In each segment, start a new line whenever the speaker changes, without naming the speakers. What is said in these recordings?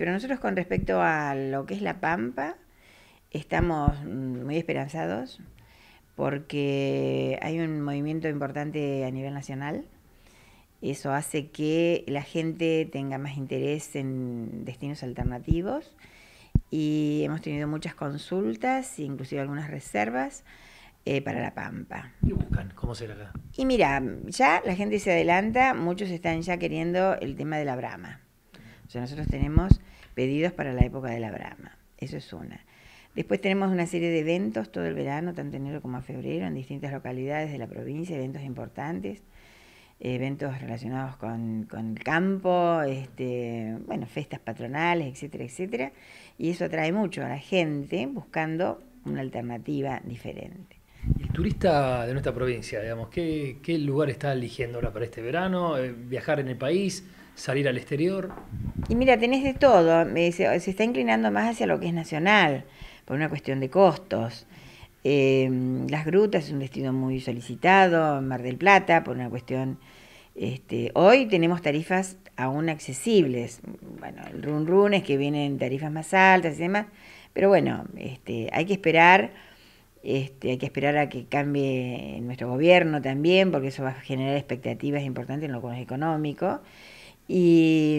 Pero nosotros con respecto a lo que es la Pampa, estamos muy esperanzados porque hay un movimiento importante a nivel nacional. Eso hace que la gente tenga más interés en destinos alternativos y hemos tenido muchas consultas, inclusive algunas reservas eh, para La Pampa.
¿Y buscan? ¿Cómo será
Y mira, ya la gente se adelanta, muchos están ya queriendo el tema de la brama. O sea, nosotros tenemos pedidos para la época de la Brahma. Eso es una. Después tenemos una serie de eventos todo el verano, tanto enero como a febrero, en distintas localidades de la provincia, eventos importantes, eh, eventos relacionados con, con el campo, este, bueno, festas patronales, etcétera, etcétera. Y eso atrae mucho a la gente buscando una alternativa
diferente. El turista de nuestra provincia, digamos, ¿qué, qué lugar está eligiendo ahora para este verano? Eh, ¿Viajar en el país? salir al exterior.
Y mira, tenés de todo. Se, está inclinando más hacia lo que es nacional, por una cuestión de costos. Em, Las Grutas es un destino muy solicitado, Mar del Plata, por una cuestión... Este, hoy tenemos tarifas aún accesibles. Bueno, el run run es que vienen tarifas más altas y demás, pero bueno, este, hay que esperar, este, hay que esperar a que cambie nuestro gobierno también, porque eso va a generar expectativas importantes en lo económico.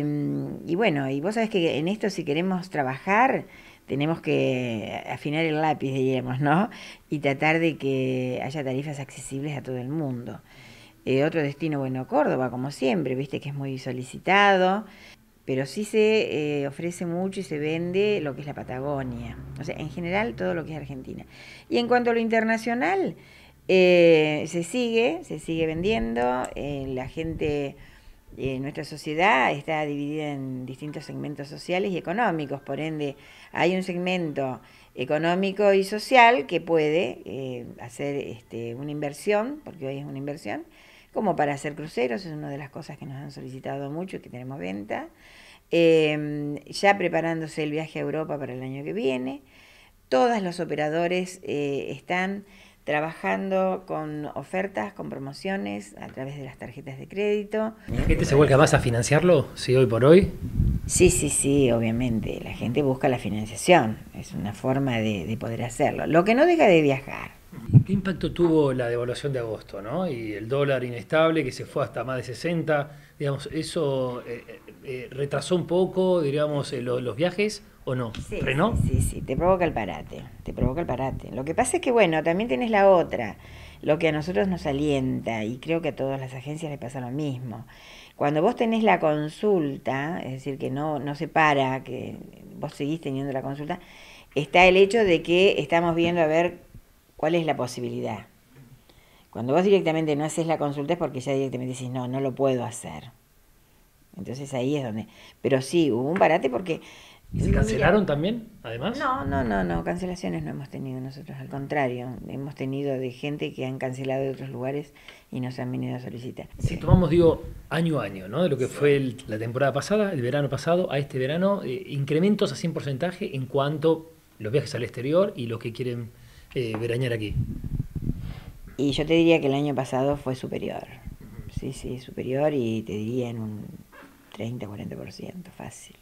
Mm, y, bueno, y vos sabés que en esto si queremos trabajar, tenemos que afinar el lápiz, diríamos, ¿no? Y tratar de que haya tarifas accesibles a todo el mundo. Eh, otro destino, bueno, Córdoba, como siempre, viste que es muy solicitado, pero sí se eh, ofrece mucho y se vende lo que es la Patagonia, o sea, en general todo lo que es Argentina. Y en cuanto a lo internacional, eh, se sigue, se sigue vendiendo, la gente nuestra sociedad está dividida en distintos segmentos sociales y económicos, por ende hay un segmento económico y social que puede eh, hacer este, una inversión, porque hoy es una inversión, como para hacer cruceros, es una de las cosas que nos han solicitado mucho y que tenemos venta, em, ya preparándose el viaje a Europa para el año que viene, todos los operadores eh, están trabajando con ofertas, con promociones a través de las tarjetas de crédito.
¿La gente se vuelca más a financiarlo, sí, hoy por hoy? Sí, sí, sí,
obviamente. La gente busca la financiación. Es una forma de poder hacerlo. Lo que no deja de
viajar. ¿Qué impacto tuvo la devaluación de agosto ¿no? y el dólar inestable que se fue hasta más de 60? Digamos, ¿Eso eh, eh, eh, retrasó un poco diríamos, los viajes o no? Sí, ¿Frenó? Sí, sí, te provoca el parate, te provoca el parate. Lo que pasa es que,
bueno, también tenés la otra, lo que a nosotros nos alienta y creo que a todas las agencias les pasa lo mismo. Cuando vos tenés la consulta, es decir, que no, no se para, que vos seguís teniendo la consulta, está el hecho de que estamos viendo a ver ¿Cuál es la posibilidad? Cuando vos directamente no haces la consulta es porque ya directamente dices, no, no lo puedo hacer. Entonces ahí es donde... Pero sí, hubo un parate porque...
se cancelaron también, además? No, no, no, no,
cancelaciones no hemos tenido nosotros, al contrario, hemos tenido de gente que han cancelado de otros lugares y nos han venido a solicitar. Si tomamos,
digo, año a año, ¿no? De lo que fue la temporada pasada, el verano pasado, a este verano, eh, incrementos a 100% en cuanto los viajes al exterior y los que quieren eh, aquí.
Y yo te diría que el año pasado fue superior. Sí, sí, superior y te diría en un 30-40%, fácil.